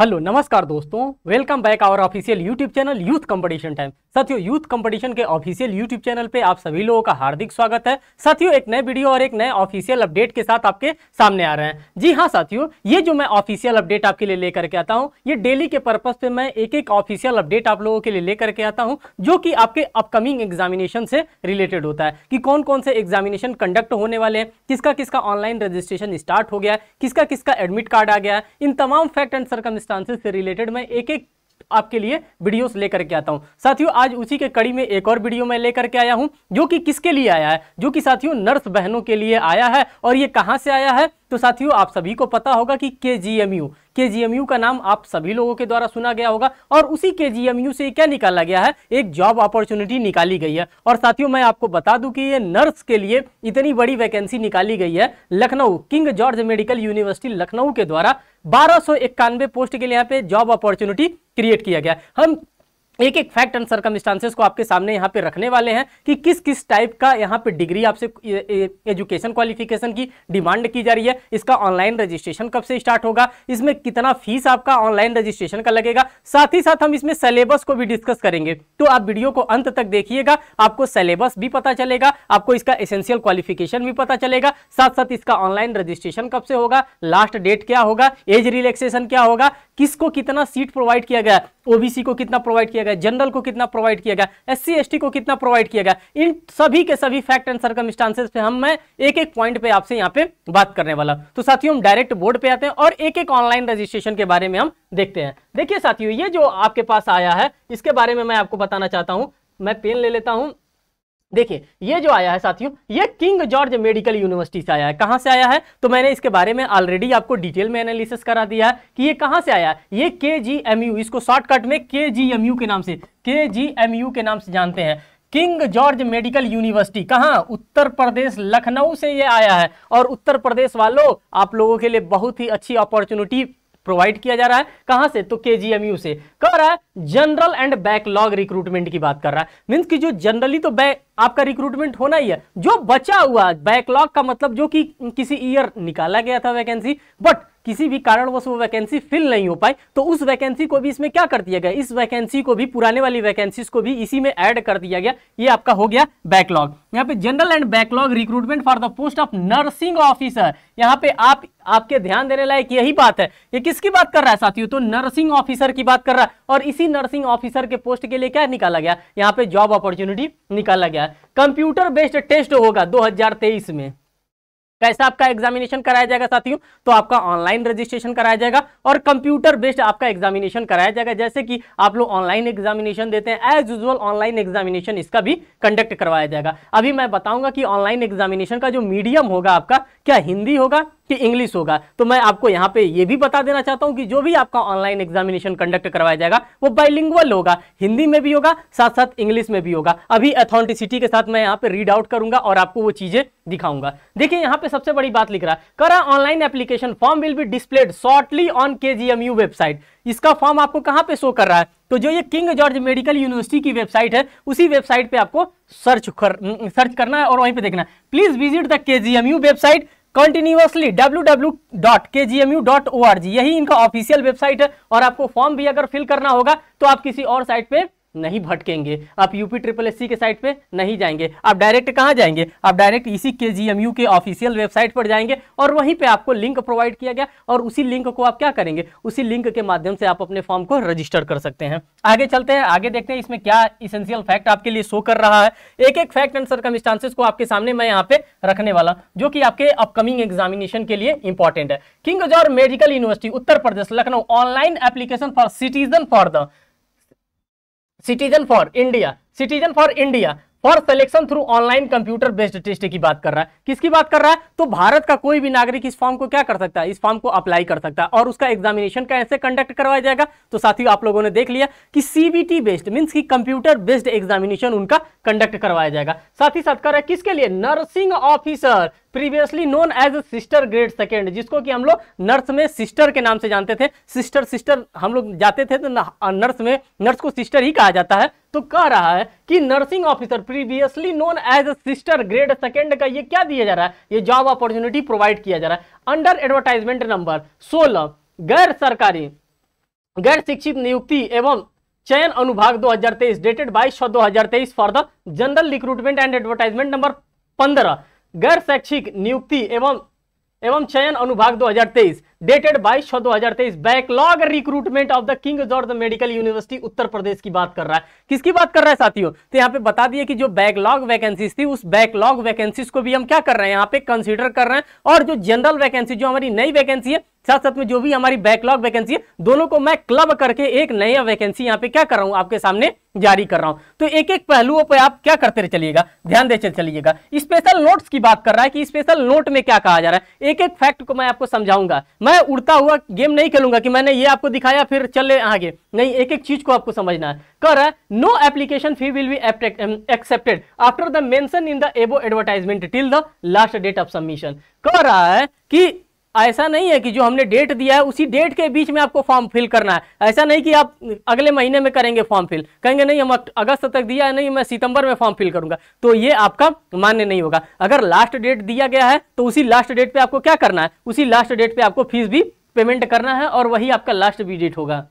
hello नमस्कार दोस्तों welcome back our official YouTube channel youth competition time साथियों youth competition के ऑफिशियल यूट्यूब चैनल पे आप सभी लोगों का हार्दिक स्वागत है साथियों एक नए वीडियो और एक नए ऑफिशियल अपडेट के साथ आपके सामने आ रहे हैं जी हां साथियों ये जो मैं ऑफिशियल अपडेट आपके लिए लेकर के आता हूँ ये डेली के पर्पज पे मैं एक एक ऑफिशियल अपडेट आप लोगों के लिए लेकर के आता हूँ जो कि आपके अपकमिंग एग्जामिनेशन से रिलेटेड होता है कि कौन कौन से एग्जामिनेशन कंडक्ट होने वाले हैं किसका किसका ऑनलाइन रजिस्ट्रेशन स्टार्ट हो गया किसका किसका एडमिट कार्ड आ गया इन तमाम फैक्ट एंड सरकम डिस्टेंसेज से रिलेटेड मैं एक एक आपके लिए वीडियोस लेकर के आता हूं साथियों आज उसी के कड़ी में एक और वीडियो मैं लेकर के आया हूं जो कि किसके लिए आया है जो कि साथियों नर्स बहनों के लिए आया है और ये कहां से आया है तो साथियों आप सभी को पता होगा कि के जी एम यू के जी एम यू का नाम आप सभी लोगों के द्वारा सुना गया होगा और उसी के जी एम यू से क्या निकाला गया है एक जॉब अपॉर्चुनिटी निकाली गई है और साथियों मैं आपको बता दूं कि ये नर्स के लिए इतनी बड़ी वैकेंसी निकाली गई है Lucknow King George Medical University Lucknow के द्वारा बारह पोस्ट के लिए यहाँ पे जॉब अपॉर्चुनिटी क्रिएट किया गया हम एक एक फैक्ट एंड सरकमस्टांसेस को आपके सामने यहाँ पे रखने वाले हैं कि किस किस टाइप का यहाँ पे डिग्री आपसे एजुकेशन क्वालिफिकेशन की डिमांड की जा रही है इसका ऑनलाइन रजिस्ट्रेशन कब से स्टार्ट होगा इसमें कितना फीस आपका ऑनलाइन रजिस्ट्रेशन का लगेगा साथ ही साथ हम इसमें सिलेबस को भी डिस्कस करेंगे तो आप वीडियो को अंत तक देखिएगा आपको सिलेबस भी पता चलेगा आपको इसका एसेंशियल क्वालिफिकेशन भी पता चलेगा साथ साथ इसका ऑनलाइन रजिस्ट्रेशन कब से होगा लास्ट डेट क्या होगा एज रिलैक्सेशन क्या होगा किसको कितना सीट प्रोवाइड किया गया ओबीसी को कितना प्रोवाइड किया किया गया जनरल को कितना प्रोवाइड किया गया एस सी को कितना प्रोवाइड किया गया इन सभी के सभी फैक्ट एंड सर्कमस्टांसेस पे हम मैं एक एक पॉइंट पे आपसे यहाँ पे बात करने वाला तो साथियों हम डायरेक्ट बोर्ड पे आते हैं और एक एक ऑनलाइन रजिस्ट्रेशन के बारे में हम देखते हैं देखिए साथियों ये जो आपके पास आया है इसके बारे में मैं आपको बताना चाहता हूँ मैं पेन ले लेता हूँ देखिए ये जो आया है साथियों ये किंग जॉर्ज मेडिकल यूनिवर्सिटी से आया है कहां से आया है तो मैंने इसके बारे में ऑलरेडी आपको डिटेल में एनालिसिस करा दिया है कि ये कहां से आया है ये के जी एम यू इसको शॉर्टकट में के जी एम यू के नाम से के जी एम यू के नाम से जानते हैं किंग जॉर्ज मेडिकल यूनिवर्सिटी कहाँ उत्तर प्रदेश लखनऊ से ये आया है और उत्तर प्रदेश वालों आप लोगों के लिए बहुत ही अच्छी अपॉर्चुनिटी प्रोवाइड किया जा रहा है कहां से तो केजीएमयू से कर रहा है जनरल एंड बैकलॉग रिक्रूटमेंट की बात कर रहा है मीन्स की जो जनरली तो बैक आपका रिक्रूटमेंट होना ही है जो बचा हुआ बैकलॉग का मतलब जो कि किसी ईयर निकाला गया था वैकेंसी बट किसी भी कारणवश वो वैकेंसी फिल नहीं हो पाई तो उस वैकेंसी को भी इसमें क्या कर दिया गया इस वैकेंसी को भी पुराने वाली वैकेंसीज को भी इसी में ऐड कर दिया गया ये आपका हो गया बैकलॉग यहाँ पे general and backlog recruitment for the post of nursing officer यहाँ पे आप आपके ध्यान देने लायक यही बात है ये किसकी बात कर रहा है साथियों तो नर्सिंग ऑफिसर की बात कर रहा है और इसी नर्सिंग ऑफिसर के पोस्ट के लिए क्या निकाला गया यहाँ पे जॉब अपॉर्चुनिटी निकाला गया कंप्यूटर बेस्ड टेस्ट होगा दो में कैसा आपका एग्जामिनेशन कराया जाएगा साथियों तो आपका ऑनलाइन रजिस्ट्रेशन कराया जाएगा और कंप्यूटर बेस्ड आपका एग्जामिनेशन कराया जाएगा जैसे कि आप लोग ऑनलाइन एग्जामिनेशन देते हैं एज यूजल ऑनलाइन एग्जामिनेशन इसका भी कंडक्ट करवाया जाएगा अभी मैं बताऊंगा कि ऑनलाइन एग्जामिनेशन का जो मीडियम होगा आपका क्या हिंदी होगा कि इंग्लिश होगा तो मैं आपको यहाँ पे ये भी बता देना चाहता हूँ कि जो भी आपका ऑनलाइन एग्जामिनेशन कंडक्ट करवाया जाएगा वो बाइलिंगुअल होगा हिंदी में भी होगा साथ साथ इंग्लिश में भी होगा अभी अथॉन्टिसिटी के साथ मैं यहाँ पे रीड आउट करूंगा और आपको वो चीजें दिखाऊंगा देखिए यहाँ पे सबसे बड़ी बात लिख रहा है करा online application form will be displayed shortly on K website इसका फॉर्म आपको कहाँ पे शो कर रहा है तो जो ये किंग जॉर्ज मेडिकल यूनिवर्सिटी की वेबसाइट है उसी वेबसाइट पे आपको सर्च कर सर्च करना है और वहीं पे देखना है please visit the K website continuously जी यही इनका ऑफिशियल वेबसाइट है और आपको फॉर्म भी अगर फिल करना होगा तो आप किसी और साइट पर नहीं भटकेंगे आप यूपी ट्रिपल एस के साइट पे नहीं जाएंगे आप डायरेक्ट कहाँ जाएंगे आप डायरेक्ट इसी e K G M U के ऑफिशियल वेबसाइट पर जाएंगे और वहीं पे आपको लिंक प्रोवाइड किया गया और उसी लिंक को आप क्या करेंगे उसी लिंक के माध्यम से आप अपने फॉर्म को रजिस्टर कर सकते हैं आगे चलते हैं आगे देखते हैं इसमें क्या इसेंशियल फैक्ट आपके लिए शो कर रहा है एक एक फैक्ट एंड सरकमस्टांसेस को आपके सामने मैं यहाँ पे रखने वाला जो कि आपके अपकमिंग एग्जामिनेशन के लिए इंपॉर्टेंट है King George Medical University Uttar Pradesh Lucknow online application for citizen for the citizen for India citizen for India for selection through online computer based test की बात कर रहा है किसकी बात कर रहा है तो भारत का कोई भी नागरिक इस फॉर्म को क्या कर सकता है इस फॉर्म को अप्लाई कर सकता है और उसका एग्जामिनेशन कैसे कंडक्ट करवाया जाएगा तो साथियों आप लोगों ने देख लिया कि सीबीटी बेस्ड मीन्स की कंप्यूटर बेस्ड एग्जामिनेशन उनका कंडक्ट करवाया जाएगा साथ ही साथ कर रहा है किसके लिए nursing officer previously known as a sister grade second जिसको कि हम लोग नर्स में सिस्टर के नाम से जानते थे सिस्टर सिस्टर हम लोग जाते थे तो नर्स में नर्स को सिस्टर ही कहा जाता है तो कह रहा है कि nursing officer previously known as a sister grade second का ये क्या दिया जा रहा है ये जॉब अपॉर्चुनिटी प्रोवाइड किया जा रहा है अंडर एडवर्टाइजमेंट नंबर सोलह गैर सरकारी गैर शिक्षित नियुक्ति एवं चयन अनुभाग 2023 डेटेड बाईस छः 2023 for the general recruitment and advertisement number 15 गैर शैक्षिक नियुक्ति एवं एवं चयन अनुभाग 2023 डेटेड बाई छो दो हजार तेईस backlog recruitment of the King George Medical University Uttar Pradesh की बात कर रहा है किसकी बात कर रहा है साथियों तो यहाँ पे बता दिए कि जो बैकलॉग वैकेंसीज थी उस बैकलॉग वैकेंसीज को भी हम क्या कर रहे हैं यहाँ पे कंसिडर कर रहे हैं और जो जनरल वैकेंसी जो हमारी नई वैकेंसी है साथ साथ में जो भी हमारी बैकलॉग वैकेंसी है दोनों को मैं क्लब करके एक नया वैकेंसी यहाँ पे क्या कर रहा हूँ आपके सामने जारी कर रहा हूं तो एक एक पहलुओं पर आप क्या करते चलिएगा ध्यान देते चलिएगा स्पेशल नोट्स की बात कर रहा है कि स्पेशल नोट में क्या कहा जा रहा है एक एक फैक्ट को मैं आपको समझाऊंगा मैं उड़ता हुआ गेम नहीं खेलूंगा कि मैंने ये आपको दिखाया फिर चले आगे नहीं एक एक चीज को आपको समझना है कह रहा है no application fee will be accepted after the mention in the above advertisement till the last date of submission कह रहा है कि ऐसा नहीं है कि जो हमने डेट दिया है उसी डेट के बीच में आपको फॉर्म फिल करना है ऐसा नहीं कि आप अगले महीने में करेंगे फॉर्म फिल कहेंगे नहीं हम अगस्त तक दिया है नहीं मैं सितंबर में फॉर्म फिल करूंगा तो ये आपका मान्य नहीं होगा अगर लास्ट डेट दिया गया है तो उसी लास्ट डेट पर आपको क्या करना है उसी लास्ट डेट पर आपको फीस भी पेमेंट करना है और वही आपका लास्ट भी डेट होगा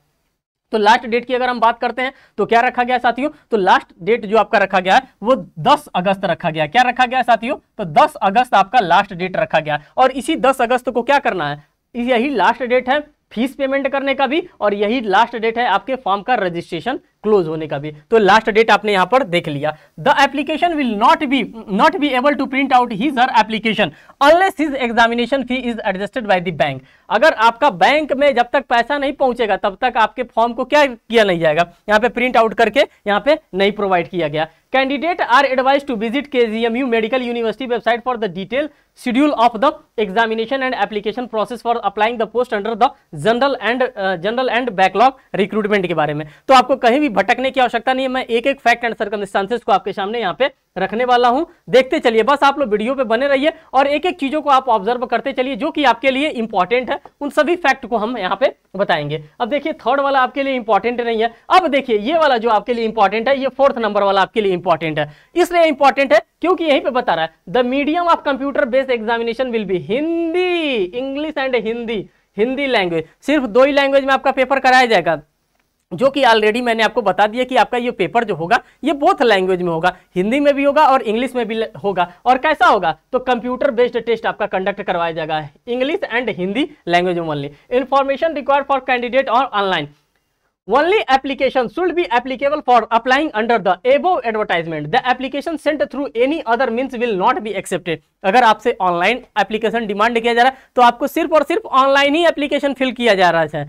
तो लास्ट डेट की अगर हम बात करते हैं तो क्या रखा गया साथियों तो लास्ट डेट जो आपका रखा गया है वो 10 अगस्त रखा गया क्या रखा गया साथियों तो 10 अगस्त आपका लास्ट डेट रखा गया और इसी 10 अगस्त को क्या करना है यही लास्ट डेट है फीस पेमेंट करने का भी और यही लास्ट डेट है आपके फॉर्म का रजिस्ट्रेशन क्लोज होने का भी तो लास्ट डेट आपने यहां पर देख लिया the application will not be not be able to print out his her application unless his examination fee is adjusted by the bank अगर आपका बैंक में जब तक पैसा नहीं पहुंचेगा तब तक आपके फॉर्म को क्या किया नहीं जाएगा यहाँ पे प्रिंट आउट करके यहाँ पे नहीं प्रोवाइड किया गया candidate are advise to visit K G M U medical university website for the detail schedule of the examination and application process for applying the post under the general and general and backlog recruitment के बारे में तो आपको कहीं भी भटकने की आवश्यकता नहीं है मैं एक एक फैक्ट एंड सर्कमस्टांसेस को आपके सामने यहाँ पे रखने वाला हूँ देखते चलिए बस आप लोग वीडियो पे बने रहिए और एक एक चीज़ों को आप ऑब्जर्व करते चलिए जो कि आपके लिए इंपॉर्टेंट है उन सभी फैक्ट को हम यहाँ पे बताएंगे अब देखिए थर्ड वाला आपके लिए इंपॉर्टेंट नहीं है अब देखिए ये वाला जो आपके लिए इंपॉर्टेंट है ये फोर्थ नंबर वाला आपके लिए इंपॉर्टेंट है इसलिए इंपॉर्टेंट है क्योंकि यहीं पर बता रहा है the medium of computer based examination will be Hindi English and Hindi Hindi language सिर्फ दो ही लैंग्वेज में आपका पेपर कराया जाएगा जो कि ऑलरेडी मैंने आपको बता दिया कि आपका ये पेपर जो होगा ये बोथ लैंग्वेज में होगा हिंदी में भी होगा और इंग्लिश में भी होगा और कैसा होगा तो कंप्यूटर बेस्ड टेस्ट आपका कंडक्ट करवाया जाएगा इंग्लिश एंड हिंदी लैंग्वेज में only information required for candidate और online only application should be applicable for applying under the above advertisement the application sent through any other means will not be accepted अगर आपसे online application demand किया जा रहा है तो आपको सिर्फ और सिर्फ ऑनलाइन ही एप्लीकेशन फिल किया जा रहा है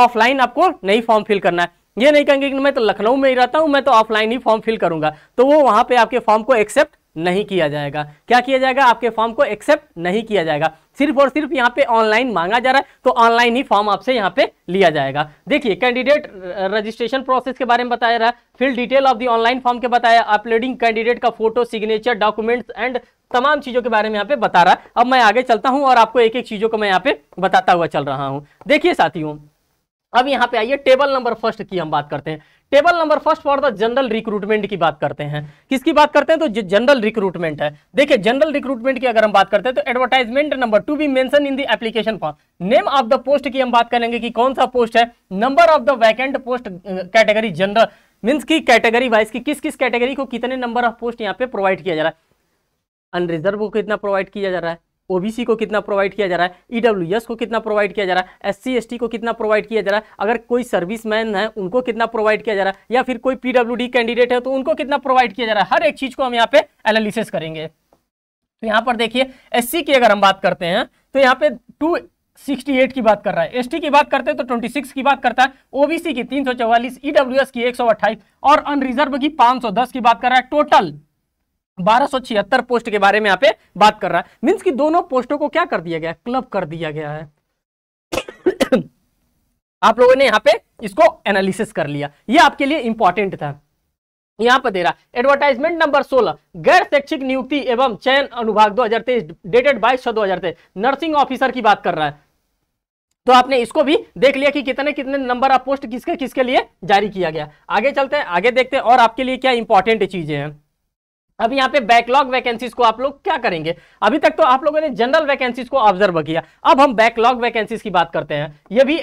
ऑफलाइन आपको नहीं फॉर्म फिल करना है ये नहीं कहेंगे कि मैं तो लखनऊ में ही रहता हूँ मैं तो ऑफलाइन ही फॉर्म फिल करूंगा तो वो वहाँ पे आपके फॉर्म को एक्सेप्ट नहीं किया जाएगा क्या किया जाएगा आपके फॉर्म को एक्सेप्ट नहीं किया जाएगा सिर्फ और सिर्फ यहाँ पे ऑनलाइन मांगा जा रहा है तो ऑनलाइन ही फॉर्म आपसे यहाँ पे लिया जाएगा देखिए कैंडिडेट रजिस्ट्रेशन प्रोसेस के बारे में बताया रहा है fill detail of the online form के बताया अपलोडिंग कैंडिडेट का फोटो सिग्नेचर डॉक्यूमेंट्स एंड तमाम चीज़ों के बारे में यहाँ पे बता रहा है अब मैं आगे चलता हूँ और आपको एक एक चीज़ों को मैं यहाँ पे बताता हुआ चल रहा हूँ देखिए साथियों अब यहाँ पे आइए टेबल नंबर फर्स्ट की हम बात करते हैं table number first for the general recruitment की बात करते हैं किसकी बात करते हैं तो जनरल रिक्रूटमेंट है देखिए जनरल रिक्रूटमेंट की अगर हम बात करते हैं तो advertisement number to be mention in the application form name of the post की हम बात करेंगे कि कौन सा पोस्ट है number of the vacant post category general means की कैटेगरी वाइज की किस किस कैटेगरी को कितने नंबर ऑफ पोस्ट यहाँ पे प्रोवाइड किया जा रहा है अनरिजर्व को कितना प्रोवाइड किया जा रहा है ओबीसी को कितना प्रोवाइड किया जा रहा है ईडब्ल्यू e को कितना प्रोवाइड किया जा रहा है एस सी को कितना प्रोवाइड किया जा रहा है अगर कोई सर्विसमैन है उनको कितना प्रोवाइड किया जा रहा है या फिर कोई पीडब्ल्यू कैंडिडेट है तो उनको कितना प्रोवाइड किया जा रहा है हर एक चीज़ को हम यहाँ पे एनालिसिस करेंगे तो यहाँ पर देखिए एस की अगर हम बात करते हैं तो यहाँ पे टू 68 की बात कर रहा है एसटी की बात करते हैं तो 26 की बात करता है ओबीसी की 344 ईडब्ल्यूएस e की एक और अनरिजर्व की 510 की बात कर रहा है टोटल बारह पोस्ट के बारे में यहाँ पे बात कर रहा है मीन्स की दोनों पोस्टों को क्या कर दिया गया क्लब कर दिया गया है आप लोगों ने यहाँ पे इसको एनालिसिस कर लिया ये आपके लिए इंपॉर्टेंट था यहाँ पर दे रहा एडवर्टाइजमेंट नंबर 16 गैर शैक्षिक नियुक्ति एवं चयन अनुभाग 2023 डेटेड बाईस छह दो नर्सिंग ऑफिसर की बात कर रहा है तो आपने इसको भी देख लिया कि कितने कितने नंबर ऑफ पोस्ट किसके किसके लिए जारी किया गया आगे चलते हैं आगे देखते हैं और आपके लिए क्या इंपॉर्टेंट चीजें हैं अब यहाँ पे बैकलॉग वैकेंसीज को आप लोग क्या करेंगे अभी तक तो आप लोगों ने जनरल वैकेंसीज को ऑब्जर्व किया अब हम बैकलॉग वैकेंसीज की बात करते हैं ये भी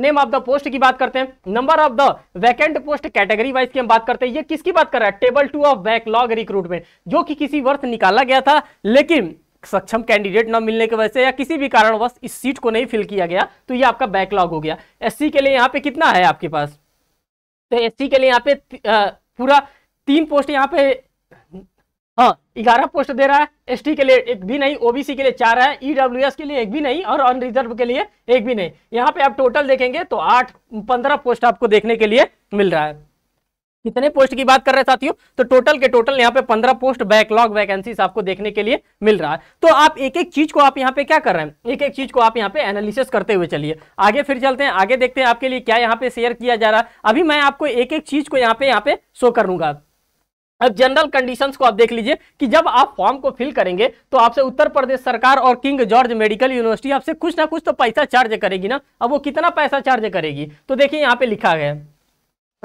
नेम ऑफ द पोस्ट की बात करते हैं number of the vacant post category wise की हम बात करते हैं ये किसकी बात कर रहा है table two of backlog recruitment जो कि किसी वर्ष निकाला गया था लेकिन सक्षम कैंडिडेट न मिलने की वजह से या किसी भी कारणवश इस सीट को नहीं फिल किया गया तो ये आपका बैकलॉग हो गया एस के लिए यहाँ पे कितना है आपके पास तो एस के लिए यहाँ पे पूरा तीन पोस्ट यहाँ पे हाँ ग्यारह पोस्ट दे रहा है एसटी के लिए एक भी नहीं ओबीसी के लिए चार है ईडब्ल्यूएस e के लिए एक भी नहीं और अनरिजर्व के लिए एक भी नहीं यहाँ पे आप टोटल देखेंगे तो आठ पंद्रह पोस्ट आपको देखने के लिए मिल रहा है कितने पोस्ट की बात कर रहे हैं साथियों तो टोटल के टोटल यहाँ पे पंद्रह पोस्ट बैकलॉग वैकेंसी आपको देखने के लिए मिल रहा है तो आप एक एक चीज को आप यहाँ पे क्या कर रहे हैं एक एक चीज को आप यहाँ पे एनालिसिस करते हुए चलिए आगे फिर चलते हैं आगे देखते हैं आपके लिए क्या यहाँ पे शेयर किया जा रहा है अभी मैं आपको एक एक चीज को यहाँ पे यहाँ पे शो करूंगा अब जनरल कंडीशंस को आप देख लीजिए कि जब आप फॉर्म को फिल करेंगे तो आपसे उत्तर प्रदेश सरकार और किंग जॉर्ज मेडिकल यूनिवर्सिटी आपसे कुछ ना कुछ तो पैसा चार्ज करेगी ना अब वो कितना पैसा चार्ज करेगी तो देखिए यहाँ पे लिखा गया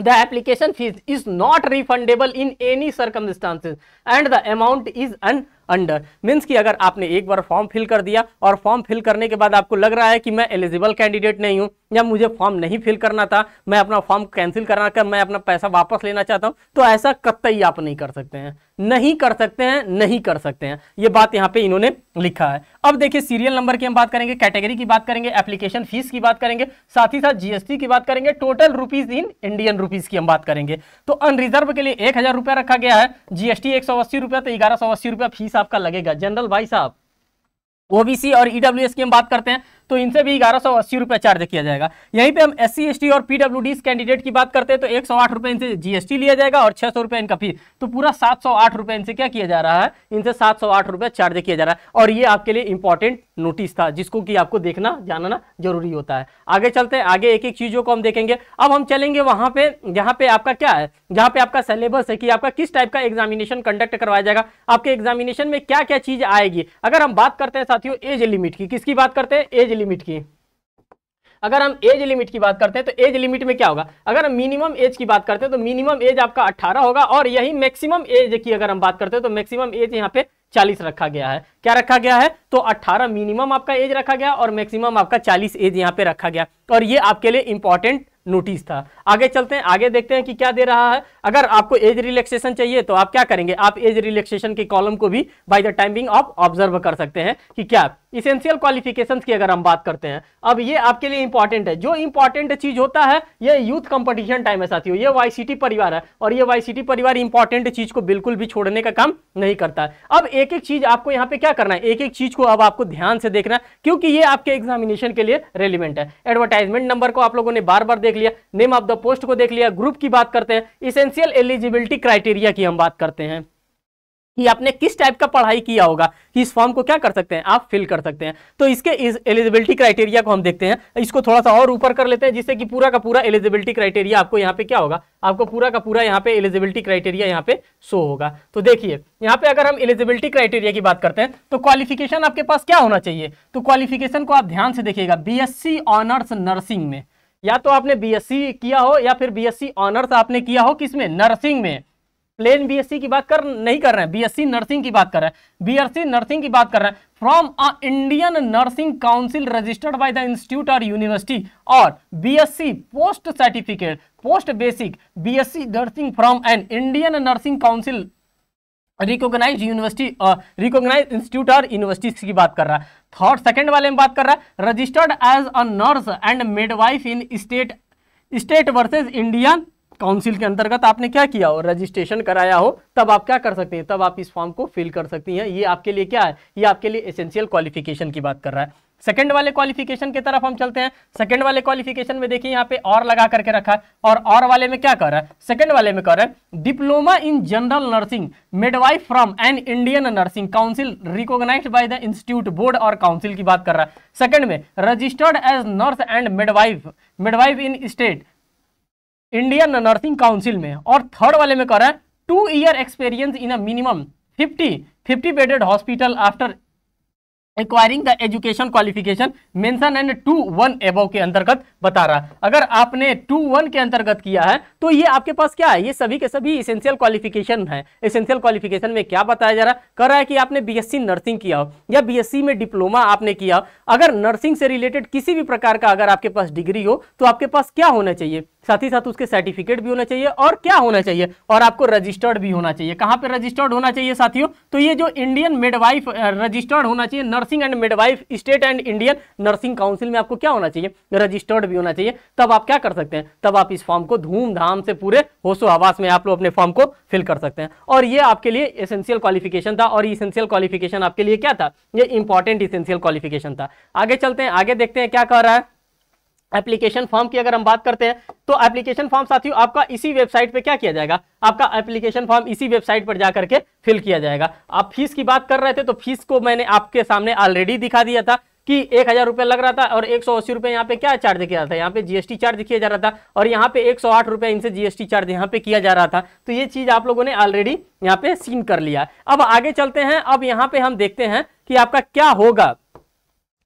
the application fees is not refundable in any circumstances and the amount is un under means कि अगर आपने एक बार फॉर्म फिल कर दिया और फॉर्म फिल करने के बाद आपको लग रहा है कि मैं एलिजिबल कैंडिडेट नहीं हूँ या मुझे फॉर्म नहीं फिल करना था मैं अपना फॉर्म कैंसिल करना कर मैं अपना पैसा वापस लेना चाहता हूं तो ऐसा कतई आप नहीं कर सकते हैं नहीं कर सकते हैं नहीं कर सकते हैं ये बात यहां पे इन्होंने लिखा है अब देखिए सीरियल नंबर की हम बात करेंगे कैटेगरी की बात करेंगे एप्लीकेशन फीस की बात करेंगे साथ ही साथ जीएसटी की बात करेंगे total rupees in Indian rupees की हम बात करेंगे तो अनरिजर्व के लिए एक हजार रुपया रखा गया है जीएसटी एक सौ अस्सी रुपया तो ग्यारह सौ अस्सी रुपया फीस आपका लगेगा जनरल भाई साहब ओबीसी और ईडब्ल्यूएस e की हम बात करते हैं तो इनसे भी ग्यारह सौ अस्सी रुपये चार्ज किया जाएगा यहीं पे हम एस सी और पी कैंडिडेट की बात करते हैं तो एक सौ आठ रुपये इनसे जीएसटी लिया जाएगा और छः सौ रुपये इनका फी तो पूरा सात सौ आठ रुपये इनसे क्या किया जा रहा है इनसे सात सौ आठ रुपये चार्ज किया जा रहा है और ये आपके लिए इंपॉर्टेंट नोटिस था जिसको कि आपको देखना जानना जरूरी होता है आगे चलते हैं आगे एक एक चीज़ों को हम देखेंगे अब हम चलेंगे वहाँ पे जहाँ पे आपका क्या है जहाँ पे आपका सिलेबस है कि आपका किस टाइप का एग्जामिनेशन कंडक्ट करवाया जाएगा आपके एग्जामिनेशन में क्या क्या चीज़ आएगी अगर हम बात करते हैं साथियों एज लिमिट की किसकी बात करते हैं एज लिमिट की अगर हम एज लिमिट की बात करते हैं तो एज लिमिट में क्या होगा अगर हम मिनिमम एज की बात करते हैं तो मिनिमम एज आपका 18 होगा और यही मैक्सिमम एज की अगर हम बात करते हैं तो मैक्सिमम एज यहाँ पे 40 रखा गया है क्या रखा गया है तो 18 मिनिमम आपका एज रखा गया और मैक्सिमम आपका 40 एज यहाँ पे रखा गया और ये आपके लिए इंपॉर्टेंट नोटिस था आगे चलते हैं आगे देखते हैं कि क्या दे रहा है अगर आपको एज रिलैक्सेशन चाहिए तो आप क्या करेंगे आप एज रिलैक्सेशन के कॉलम को भी बाय द टाइमिंग आप ऑब्जर्व कर सकते हैं कि क्या इसेंशियल क्वालिफिकेशन की अगर हम बात करते हैं अब ये आपके लिए इंपॉर्टेंट है जो इंपॉर्टेंट चीज होता है ये यूथ कंपटीशन टाइम है साथियों ये वाई परिवार है और ये वाई परिवार इंपॉर्टेंट चीज को बिल्कुल भी छोड़ने का काम नहीं करता है अब एक एक चीज आपको यहाँ पे क्या करना है एक एक चीज को अब आपको ध्यान से देखना क्योंकि ये आपके एग्जामिनेशन के लिए रेलिवेंट है एडवर्टाइजमेंट नंबर को आप लोगों ने बार बार देख देख लिया नेम ऑफ द पोस्ट को देख लिया ग्रुप की बात करते हैं इसेंशियल एलिजिबिलिटी क्राइटेरिया की हम बात करते हैं कि आपने किस टाइप का पढ़ाई किया होगा कि इस फॉर्म को क्या कर सकते हैं आप फिल कर सकते हैं तो इसके इस एलिजिबिलिटी क्राइटेरिया को हम देखते हैं इसको थोड़ा सा और ऊपर कर लेते हैं जिससे कि पूरा का पूरा एलिजिबिलिटी क्राइटेरिया आपको यहाँ पे क्या होगा आपको पूरा का पूरा यहाँ पे एलिजिबिलिटी क्राइटेरिया यहाँ पे शो होगा तो देखिए यहाँ पे अगर हम एलिजिबिलिटी क्राइटेरिया की बात करते हैं तो क्वालिफिकेशन आपके पास क्या होना चाहिए तो क्वालिफिकेशन को आप ध्यान से देखिएगा बी ऑनर्स नर्सिंग में या तो आपने बीएससी किया हो या फिर बीएससी ऑनर्स आपने किया हो किसमें नर्सिंग में प्लेन बीएससी की बात कर नहीं कर रहे हैं बीएससी नर्सिंग की बात कर रहे हैं बीएससी नर्सिंग की बात कर रहे हैं from a Indian nursing council registered by the institute और यूनिवर्सिटी और BSc post certificate post basic BSc nursing from an Indian nursing council recognise university recognise institute और यूनिवर्सिटीज की बात कर रहा है थर्ड सेकंड वाले में बात कर रहा है registered as a nurse and midwife in state state versus Indian council के अंतर्गत आपने क्या किया हो रजिस्ट्रेशन कराया हो तब आप क्या कर सकते हैं तब आप इस फॉर्म को फिल कर सकती हैं ये आपके लिए क्या है ये आपके लिए एसेंशियल क्वालिफिकेशन की बात कर रहा है सेकंड वाले क्वालिफिकेशन की तरफ हम चलते हैं सेकंड वाले क्वालिफिकेशन में देखिए यहाँ पे और लगा करके रखा और और वाले में क्या कर रहा है सेकंड वाले में कर रहा है diploma in general nursing midwife from an Indian nursing council recognized by the institute board और काउंसिल की बात कर रहा है सेकंड में registered as nurse and midwife midwife in state Indian nursing council में और थर्ड वाले में कर रहा है two year experience in a minimum fifty fifty bedded hospital after acquiring the education qualification mention and two one above के अंतर्गत बता रहा है अगर आपने टू वन के अंतर्गत किया है तो ये आपके पास क्या है ये सभी के सभी इसेंशियल क्वालिफिकेशन है इसेंशियल क्वालिफिकेशन में क्या बताया जा रहा है कर रहा है कि आपने बीएससी नर्सिंग किया हो या बीएससी में डिप्लोमा आपने किया अगर नर्सिंग से रिलेटेड किसी भी प्रकार का अगर आपके पास डिग्री हो तो आपके पास क्या होना चाहिए साथ ही साथ उसके सर्टिफिकेट भी होना चाहिए और क्या होना चाहिए और आपको रजिस्टर्ड भी होना चाहिए कहाँ पे रजिस्टर्ड होना चाहिए साथियों तो ये जो इंडियन मिडवाइफ रजिस्टर्ड होना चाहिए nursing and midwife state and Indian nursing council में आपको क्या होना चाहिए रजिस्टर्ड भी होना चाहिए तब आप क्या कर सकते हैं तब आप इस फॉर्म को धूमधाम से पूरे होशो आवास में आप लोग अपने फॉर्म को फिल कर सकते हैं और ये आपके लिए एसेंशियल क्वालिफिकेशन था और इसेंशियल क्वालिफिकेशन आपके लिए क्या था ये इंपॉर्टेंट इसेंशियल क्वालिफिकेशन था आगे चलते हैं आगे देखते हैं क्या कह रहा है एप्लीकेशन फॉर्म की अगर हम बात करते हैं तो एप्लीकेशन फॉर्म साथियों आपका इसी वेबसाइट पे क्या किया जाएगा आपका एप्लीकेशन फॉर्म इसी वेबसाइट पर जाकर के फिल किया जाएगा आप फीस की बात कर रहे थे तो फीस को मैंने आपके सामने ऑलरेडी दिखा दिया था कि एक हज़ार रुपये लग रहा था और एक सौ अस्सी रुपये यहाँ पे क्या चार्ज किया था यहाँ पे जीएसटी चार्ज किया जा रहा था और यहाँ पे एक सौ आठ रुपये इनसे जीएसटी चार्ज यहाँ पे किया जा रहा था तो ये चीज़ आप लोगों ने ऑलरेडी यहाँ पे सीन कर लिया अब आगे चलते हैं अब यहाँ पे हम देखते हैं कि आपका क्या होगा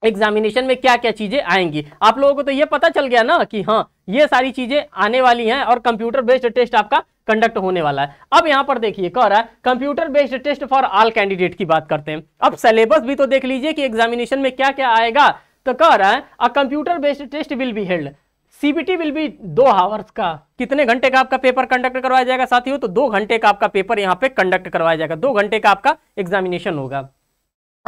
एग्जामिनेशन में क्या क्या चीज़ें आएंगी आप लोगों को तो ये पता चल गया ना कि हाँ ये सारी चीज़ें आने वाली हैं और कंप्यूटर बेस्ड टेस्ट आपका कंडक्ट होने वाला है अब यहाँ पर देखिए कह रहा है computer based test for all candidate की बात करते हैं अब सिलेबस भी तो देख लीजिए कि एग्जामिनेशन में क्या क्या आएगा तो कह रहा है a computer based test will be held CBT will be दो हावर्स का कितने घंटे का आपका पेपर कंडक्ट करवाया जाएगा साथियों तो दो घंटे का आपका पेपर यहाँ पे कंडक्ट करवाया जाएगा दो घंटे का आपका एग्जामिनेशन होगा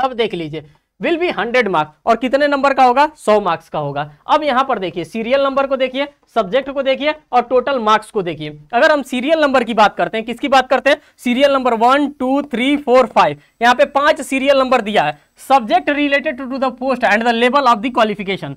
अब देख लीजिए विल बी हंड्रेड मार्क्स और कितने नंबर का होगा सौ मार्क्स का होगा अब यहां पर देखिए सीरियल नंबर को देखिए सब्जेक्ट को देखिए और टोटल मार्क्स को देखिए अगर हम सीरियल नंबर की बात करते हैं किसकी बात करते हैं serial number one two three four five यहाँ पे पांच सीरियल नंबर दिया है subject related to the post and the level of the qualification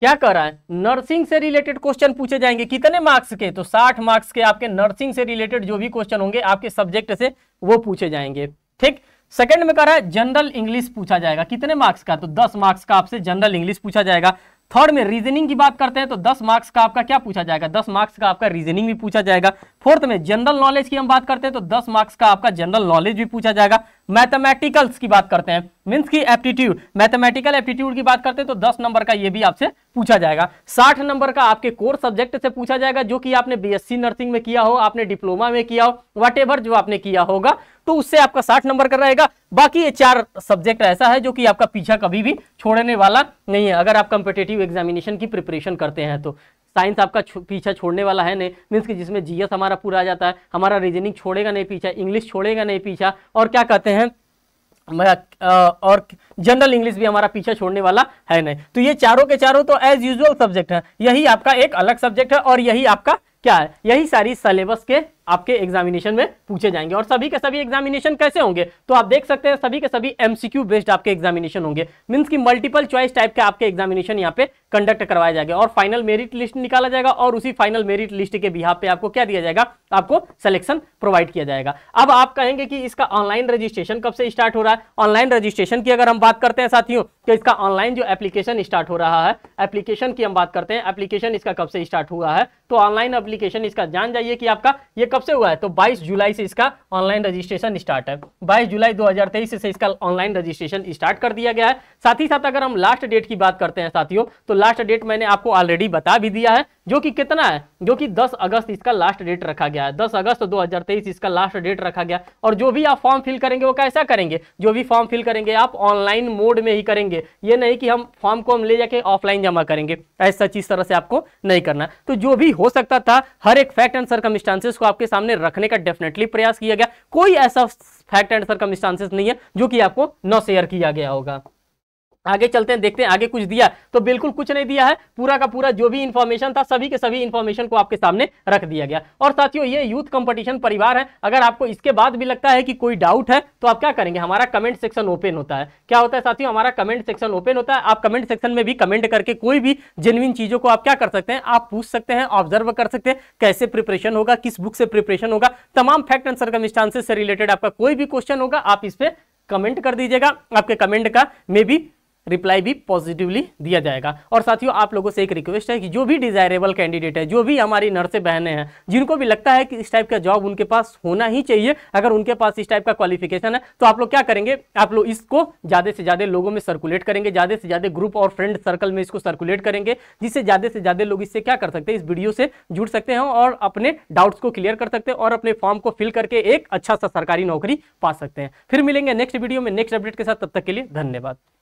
क्या कर रहा है नर्सिंग से रिलेटेड क्वेश्चन पूछे जाएंगे कितने मार्क्स के तो 60 मार्क्स के आपके नर्सिंग से रिलेटेड जो भी क्वेश्चन होंगे आपके सब्जेक्ट से वो पूछे जाएंगे ठीक सेकंड में कह रहा है जनरल इंग्लिश पूछा जाएगा कितने मार्क्स का तो दस मार्क्स का आपसे जनरल इंग्लिश पूछा जाएगा थर्ड में रीजनिंग की बात करते हैं तो दस मार्क्स का आपका क्या पूछा जाएगा दस मार्क्स का आपका रीजनिंग भी पूछा जाएगा फोर्थ में जनरल नॉलेज की हम बात करते हैं तो दस मार्क्स का आपका जनरल नॉलेज भी पूछा जाएगा मैथमेटिकल्स की बात करते हैं मीन्स की एप्टीट्यूड मैथमेटिकल एप्टीट्यूड की बात करते हैं तो दस नंबर का ये भी आपसे पूछा जाएगा साठ नंबर का आपके कोर सब्जेक्ट से पूछा जाएगा जो कि आपने बी नर्सिंग में किया हो आपने डिप्लोमा में किया हो वट जो आपने किया होगा तो उससे आपका साठ नंबर का रहेगा बाकी ये चार सब्जेक्ट ऐसा है जो कि आपका पीछा कभी भी छोड़ने वाला नहीं है अगर आप कंपिटेटिव एग्जामिनेशन की प्रिपरेशन करते हैं तो साइंस आपका पीछा छोड़ने वाला है नहीं मीन्स कि जिसमें जीएस हमारा पूरा आ जाता है हमारा रीजनिंग छोड़ेगा नहीं पीछा इंग्लिश छोड़ेगा नहीं पीछा और क्या कहते हैं और जनरल इंग्लिश भी हमारा पीछा छोड़ने वाला है नहीं तो ये चारों के चारों तो एज यूजुअल सब्जेक्ट है यही आपका एक अलग सब्जेक्ट है और यही आपका क्या है यही सारी सिलेबस के आपके एग्जामिनेशन में पूछे जाएंगे और सभी के सभी एग्जामिनेशन कैसे होंगे तो आप देख सकते हैं सभी के सभी एमसीक्यू बेस्ड आपके एग्जामिनेशन होंगे मीन्स की मल्टीपल चॉइस टाइप के आपके एग्जामिनेशन यहाँ पे कंडक्ट करवाया जाएगा और फाइनल मेरिट लिस्ट निकाला जाएगा और उसी फाइनल मेरिट लिस्ट के बिहार पे आपको क्या दिया जाएगा आपको सिलेक्शन प्रोवाइड किया जाएगा अब आप कहेंगे कि इसका ऑनलाइन रजिस्ट्रेशन कब से स्टार्ट हो रहा है ऑनलाइन रजिस्ट्रेशन की अगर हम बात करते हैं साथियों तो इसका ऑनलाइन जो एप्लीकेशन स्टार्ट हो रहा है एप्लीकेशन की हम बात करते हैं एप्लीकेशन इसका कब से स्टार्ट हुआ है तो ऑनलाइन एप्लीकेशन इसका जान जाइए कि आपका ये कब कब से हुआ है तो 22 जुलाई से इसका ऑनलाइन रजिस्ट्रेशन स्टार्ट है 22 जुलाई 2023 से इसका ऑनलाइन रजिस्ट्रेशन स्टार्ट कर दिया गया है साथ ही साथ अगर हम लास्ट डेट की बात करते हैं साथियों तो लास्ट डेट मैंने आपको ऑलरेडी बता भी दिया है जो कि कितना है जो कि 10 अगस्त इसका लास्ट डेट रखा गया है 10 अगस्त 2023 इसका लास्ट डेट रखा गया और जो भी आप फॉर्म फिल करेंगे वो कैसा करेंगे जो भी फॉर्म फिल करेंगे आप ऑनलाइन मोड में ही करेंगे ये नहीं कि हम फॉर्म को हम ले जाके ऑफलाइन जमा करेंगे ऐसा चीज तरह से आपको नहीं करना तो जो भी हो सकता था हर एक फैक्ट एंड सरकमस्टांसेस को आपके सामने रखने का डेफिनेटली प्रयास किया गया कोई ऐसा फैक्ट एंड सरकमस्टांसेस नहीं है जो कि आपको न शेयर किया गया होगा आगे चलते हैं देखते हैं आगे कुछ दिया तो बिल्कुल कुछ नहीं दिया है पूरा का पूरा जो भी इन्फॉर्मेशन था सभी के सभी इन्फॉर्मेशन को आपके सामने रख दिया गया और साथियों ये यूथ कंपटीशन परिवार है अगर आपको इसके बाद भी लगता है कि कोई डाउट है तो आप क्या करेंगे हमारा कमेंट सेक्शन ओपन होता है क्या होता है साथियों हमारा कमेंट सेक्शन ओपन होता है आप कमेंट सेक्शन में भी कमेंट करके कोई भी जेनविन चीजों को आप क्या कर सकते हैं आप पूछ सकते हैं ऑब्जर्व कर सकते हैं कैसे प्रिपरेशन होगा किस बुक से प्रिपरेशन होगा तमाम फैक्ट एंड सर्कमस्टांसेस से रिलेटेड आपका कोई भी क्वेश्चन होगा आप इस पर कमेंट कर दीजिएगा आपके कमेंट का मे भी रिप्लाई भी पॉजिटिवली दिया जाएगा और साथियों आप लोगों से एक रिक्वेस्ट है कि जो भी डिजायरेबल कैंडिडेट है जो भी हमारी नर्सें बहनें हैं जिनको भी लगता है कि इस टाइप का जॉब उनके पास होना ही चाहिए अगर उनके पास इस टाइप का क्वालिफिकेशन है तो आप लोग क्या करेंगे आप लोग इसको ज़्यादा से ज़्यादा लोगों में सर्कुलेट करेंगे ज़्यादा से ज़्यादा ग्रुप और फ्रेंड सर्कल में इसको सर्कुलेट करेंगे जिससे ज़्यादा से ज़्यादा लोग इससे क्या कर सकते हैं इस वीडियो से जुड़ सकते हैं और अपने डाउट्स को क्लियर कर सकते हैं और अपने फॉर्म को फिल करके एक अच्छा सा सरकारी नौकरी पा सकते हैं फिर मिलेंगे नेक्स्ट वीडियो में नेक्स्ट अपडेट के साथ तब तक के लिए धन्यवाद